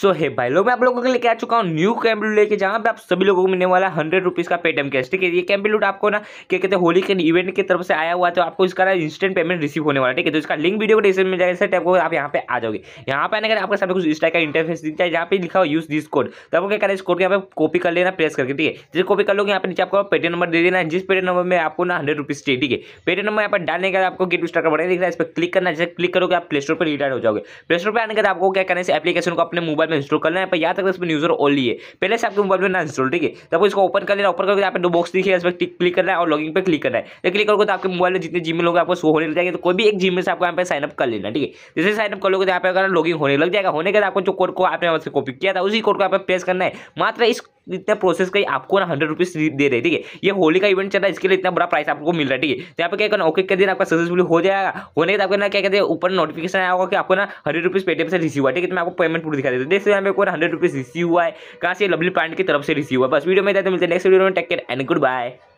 सो so, हे hey भाई लोग मैं आप लोगों के लिए आ चुका हूँ न्यू कैंप लेके जहाँ पे आप सभी लोगों को मिलने वाला है हंड्रेड रुपीज़ का पेटीएम कैश ठीक है ये कैंप लूट आपको ना क्या कहते हैं होली के इवेंट की तरफ से आया हुआ तो आपको इसका इंस्टेंट पेमेंट रिसीव होने वाला ठीक है तो इसका लिंक वीडियो को डिस्क्रिप्शन में जाएगा टाइप को आप यहाँ पे आ जाओगे यहाँ पर आने का आपके सामने कुछ इस टाइप का इंटरफेस दिखता है जहाँ पे लिखा हुआ यूज दिस कोड तो आपको क्या करें इस कोड यहाँ पे कॉपी कर लेना प्रेस करके ठीक है जिस कॉपी कर लोगे यहाँ पे नीचे आपको पेटीएम नंबर दे देना जिस पेटी नंबर में आपको ना हंड्रेड रुपीज़ चाहिए ठीक है पेटी नंबर यहाँ पर डालने का आपको गेट स्टार्ट बढ़ाया दिख रहा है इस पर क्लिक करना जैसे क्लिक करोगे आप प्ले स्टोर पर रिटायर हो जाओगे प्ले स्टोर पर आने के बाद आपको क्या करना है एप्लीकेशन को अपने मोबाइल मोबाइल में इंस्टॉल कर लेना पर याद रखना इसमें यूजर ओनली है पहले से आपके मोबाइल में ना इंस्टॉल ठीक है तो आपको इसको ओपन कर लेना ओपन करके यहाँ दो बॉक्स दिखे इस पर क्लिक करना है और लॉगिंग पर क्लिक करना है क्लिक करोगे तो आपके मोबाइल में जितने जीमेल होगा आपको शो होने लग जाएगा तो कोई भी एक जीमेल से आपको यहाँ पर साइनअप कर लेना ठीक है जैसे साइनअप कर लोगे तो यहाँ पर अगर लॉगिंग होने लग जाएगा होने के बाद आपको जो कोड को आपने वहाँ से कॉपी किया था उसी कोड को आप प्रेस करना है मात्र इस इतना प्रोसेस का आपको ना हंड्रेड रुपीज़ दे रहे ठीक है ये होली का इवेंट चल रहा है इसके लिए इतना बड़ा प्राइस आपको मिल रहा है ठीक है तो यहाँ पे क्या करना ओके कर दिन आपका सक्सेसफुल हो जाएगा होने के आपको ना क्या कहते हैं ऊपर नोटिफिकेशन आया होगा कि आपको ना हंड्रेड रुपीज़ पेटीएम से रिसीव हुआ ठीक है तो मैं आपको पेमेंट पूरी दिखा देता हूँ देखिए यहाँ पे कोई हंड्रेड रुपीज़ रिसीव हुआ है कहाँ से लवली प्लांट की तरफ से रिसीव हुआ बस वीडियो में तो मिलते नेक्स्ट वीडियो में take care and good bye